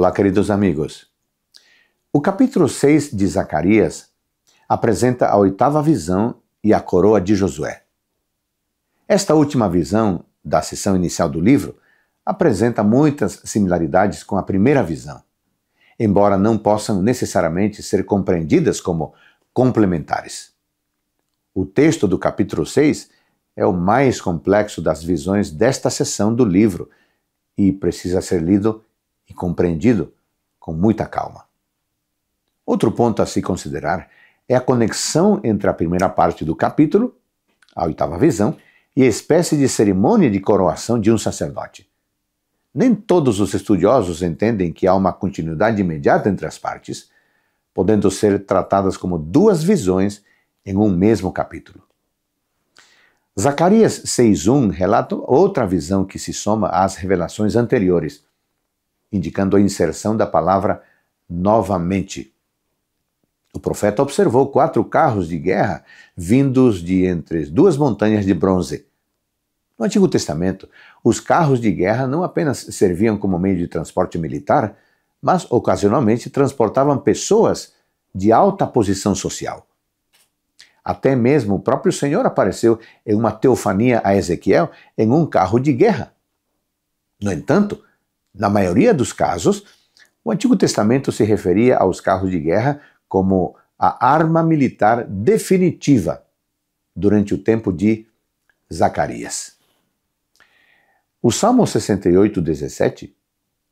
Olá, queridos amigos. O capítulo 6 de Zacarias apresenta a oitava visão e a coroa de Josué. Esta última visão, da sessão inicial do livro, apresenta muitas similaridades com a primeira visão, embora não possam necessariamente ser compreendidas como complementares. O texto do capítulo 6 é o mais complexo das visões desta sessão do livro e precisa ser lido e compreendido com muita calma. Outro ponto a se considerar é a conexão entre a primeira parte do capítulo, a oitava visão, e a espécie de cerimônia de coroação de um sacerdote. Nem todos os estudiosos entendem que há uma continuidade imediata entre as partes, podendo ser tratadas como duas visões em um mesmo capítulo. Zacarias 6.1 relata outra visão que se soma às revelações anteriores, indicando a inserção da palavra novamente. O profeta observou quatro carros de guerra vindos de entre duas montanhas de bronze. No Antigo Testamento, os carros de guerra não apenas serviam como meio de transporte militar, mas ocasionalmente transportavam pessoas de alta posição social. Até mesmo o próprio Senhor apareceu em uma teofania a Ezequiel em um carro de guerra. No entanto, na maioria dos casos, o Antigo Testamento se referia aos carros de guerra como a arma militar definitiva durante o tempo de Zacarias. O Salmo 68, 17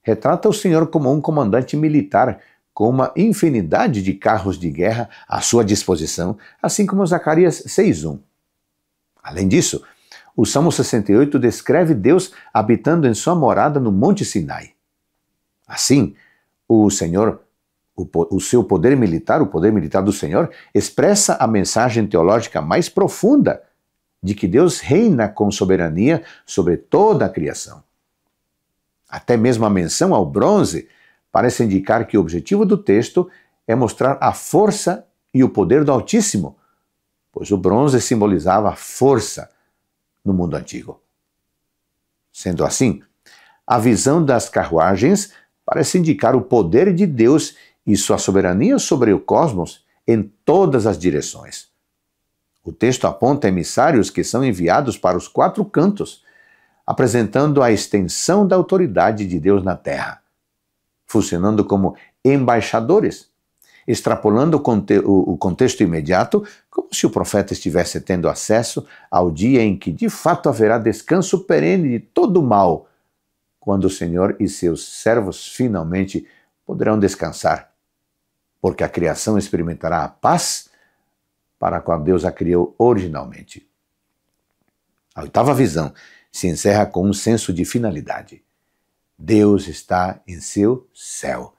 retrata o Senhor como um comandante militar com uma infinidade de carros de guerra à sua disposição, assim como Zacarias 6.1. Além disso, o Salmo 68 descreve Deus habitando em sua morada no Monte Sinai. Assim, o Senhor, o, o seu poder militar, o poder militar do Senhor, expressa a mensagem teológica mais profunda de que Deus reina com soberania sobre toda a criação. Até mesmo a menção ao bronze parece indicar que o objetivo do texto é mostrar a força e o poder do Altíssimo, pois o bronze simbolizava a força, no mundo antigo. Sendo assim, a visão das carruagens parece indicar o poder de Deus e sua soberania sobre o cosmos em todas as direções. O texto aponta emissários que são enviados para os quatro cantos, apresentando a extensão da autoridade de Deus na terra, funcionando como embaixadores extrapolando o contexto imediato, como se o profeta estivesse tendo acesso ao dia em que de fato haverá descanso perene de todo o mal, quando o Senhor e seus servos finalmente poderão descansar, porque a criação experimentará a paz para a qual Deus a criou originalmente. A oitava visão se encerra com um senso de finalidade. Deus está em seu céu.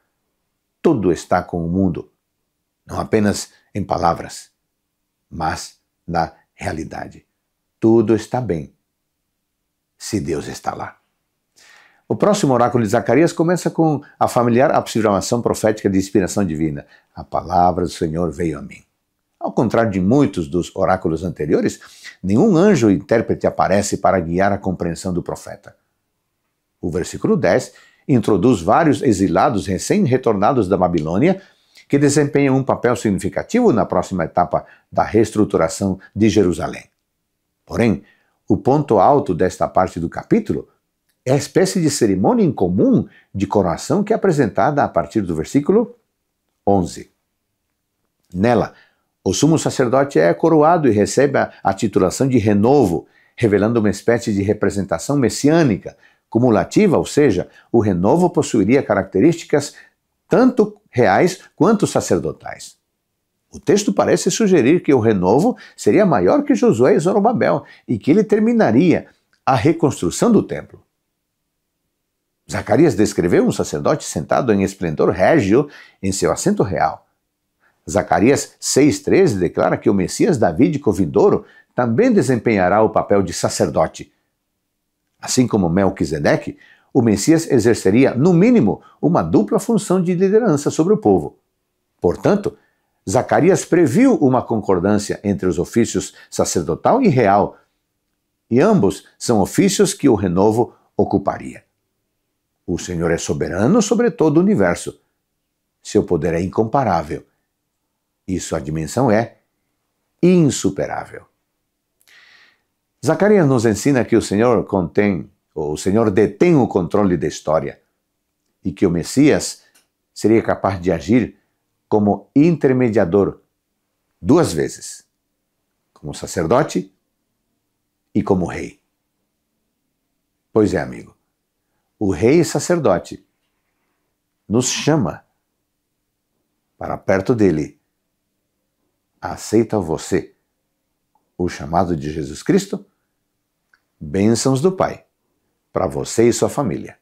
Tudo está com o mundo não apenas em palavras, mas na realidade. Tudo está bem se Deus está lá. O próximo oráculo de Zacarias começa com a familiar aproximação profética de inspiração divina: A palavra do Senhor veio a mim. Ao contrário de muitos dos oráculos anteriores, nenhum anjo intérprete aparece para guiar a compreensão do profeta. O versículo 10 introduz vários exilados recém-retornados da Babilônia que desempenham um papel significativo na próxima etapa da reestruturação de Jerusalém. Porém, o ponto alto desta parte do capítulo é a espécie de cerimônia incomum de coroação que é apresentada a partir do versículo 11. Nela, o sumo sacerdote é coroado e recebe a, a titulação de renovo, revelando uma espécie de representação messiânica, cumulativa, ou seja, o renovo possuiria características tanto reais quanto sacerdotais. O texto parece sugerir que o renovo seria maior que Josué e Zorobabel e que ele terminaria a reconstrução do templo. Zacarias descreveu um sacerdote sentado em esplendor régio em seu assento real. Zacarias 6,13 declara que o Messias Davi de Covidouro também desempenhará o papel de sacerdote. Assim como Melquisedeque, o Messias exerceria, no mínimo, uma dupla função de liderança sobre o povo. Portanto, Zacarias previu uma concordância entre os ofícios sacerdotal e real, e ambos são ofícios que o renovo ocuparia. O Senhor é soberano sobre todo o universo. Seu poder é incomparável e sua dimensão é insuperável. Zacarias nos ensina que o Senhor contém o Senhor detém o controle da história e que o Messias seria capaz de agir como intermediador duas vezes, como sacerdote e como rei. Pois é, amigo, o rei e sacerdote nos chama para perto dele. Aceita você o chamado de Jesus Cristo? Bênçãos do Pai para você e sua família.